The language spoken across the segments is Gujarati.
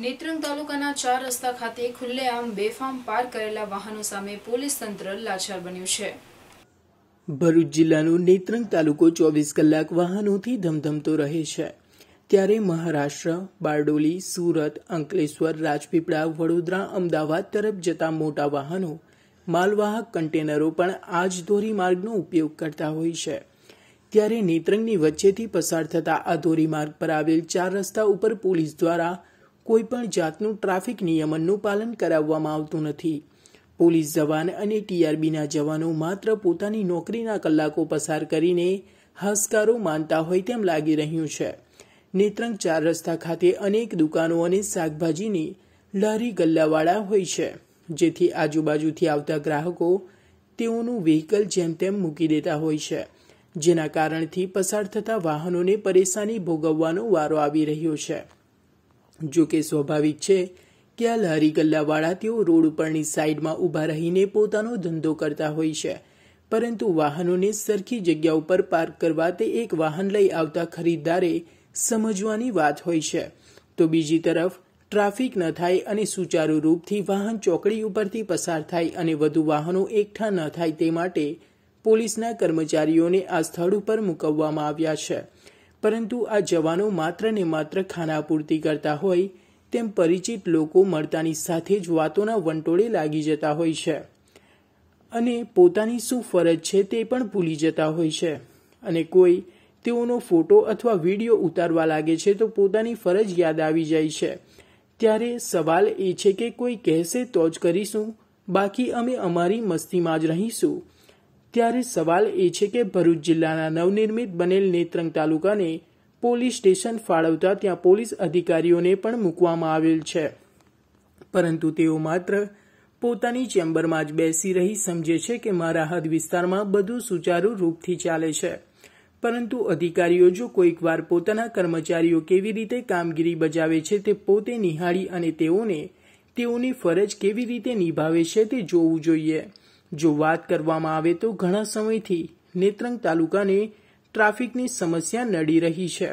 નેત્રંગ તાલુકાના ચાર રસ્તા ખાતે ખુલ્લે આમ બેફામ પાર કરેલા વાહનો સામે પોલીસ તંત્ર લાચાર બન્યું છે ભરૂચ જિલ્લાનો નેત્રંગ તાલુકો ચોવીસ કલાક વાહનોથી ધમધમતો રહે છે ત્યારે મહારાષ્ટ્ર બારડોલી સુરત અંકલેશ્વર રાજપીપળા વડોદરા અમદાવાદ તરફ જતા મોટા વાહનો માલવાહક કન્ટેનરો પણ આ જ ધોરીમાર્ગનો ઉપયોગ કરતા હોય છે ત્યારે નેત્રંગની વચ્ચેથી પસાર થતા આ ધોરીમાર્ગ પર આવેલ ચાર રસ્તા ઉપર પોલીસ દ્વારા કોઈપણ જાતનું ટ્રાફિક નિયમનનું પાલન કરાવવામાં આવતું નથી પોલીસ જવાન અને ટીઆરબીના જવાનો માત્ર પોતાની નોકરીના કલાકો પસાર કરીને હાસકારો માનતા હોય તેમ લાગી રહ્યું છે નેત્રંગ ચાર રસ્તા ખાતે અનેક દુકાનો અને શાકભાજીની લારી ગલ્લાવાળા હોય છે જેથી આજુબાજુથી આવતા ગ્રાહકો તેઓનું વ્હીકલ જેમ તેમ મૂકી દેતા હોય છે જેના કારણથી પસાર થતા વાહનોને પરેશાની ભોગવવાનો વારો આવી રહ્યો છે જો કે સ્વાભાવિક છે કે આ લારી ગલ્લાવાળા તેઓ રોડ ઉપરની સાઇડમાં ઊભા રહીને પોતાનો ધંધો કરતા હોય છે પરંતુ વાહનોને સરખી જગ્યા ઉપર પાર્ક કરવા તે એક વાહન લઈ આવતા ખરીદદારે સમજવાની વાત હોય છે તો બીજી તરફ ટ્રાફિક ન થાય અને સુચારુ રૂપથી વાહન ચોકડી ઉપરથી પસાર થાય અને વધુ વાહનો એકઠા ન થાય તે માટે પોલીસના કર્મચારીઓને આ સ્થળ ઉપર મૂકવવામાં આવ્યા છે પરંતુ આ જવાનો માત્ર ને માત્ર ખાના પૂર્તિ કરતા હોય તેમ પરિચિત લોકો મળતાની સાથે જ વાતોના વંટોળે લાગી જતા હોય છે અને પોતાની શું ફરજ છે તે પણ ભૂલી જતા હોય છે અને કોઈ તેઓનો ફોટો અથવા વિડીયો ઉતારવા લાગે છે તો પોતાની ફરજ યાદ આવી જાય છે ત્યારે સવાલ એ છે કે કોઈ કહેશે તો જ કરીશું બાકી અમે અમારી મસ્તીમાં જ રહીશું ત્યારે સવાલ એ છે કે ભરૂચ જિલ્લાના નવનિર્મિત બનેલ નેત્રંગ તાલુકાને પોલીસ સ્ટેશન ફાળવતા ત્યાં પોલીસ અધિકારીઓને પણ મૂકવામાં આવેલ છે પરંતુ તેઓ માત્ર પોતાની ચેમ્બરમાં જ બેસી રહી સમજે છે કે મારા હદ વિસ્તારમાં બધું સુચારુ રૂપથી ચાલે છે પરંતુ અધિકારીઓ જો કોઈકવાર પોતાના કર્મચારીઓ કેવી રીતે કામગીરી બજાવે છે તે પોતે નિહાળી અને તેઓને તેઓની ફરજ કેવી રીતે નિભાવે છે તે જોવું જોઈએ જો વાત કરવામાં આવે તો ઘણા સમયથી નેત્રંગ તાલુકાને ટ્રાફિકની સમસ્યા નડી રહી છે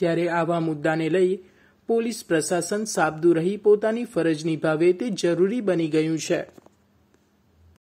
ત્યારે આવા મુદ્દાને લઈ પોલીસ પ્રશાસન સાબદુ રહી પોતાની ફરજ નિભાવે તે જરૂરી બની ગયું છે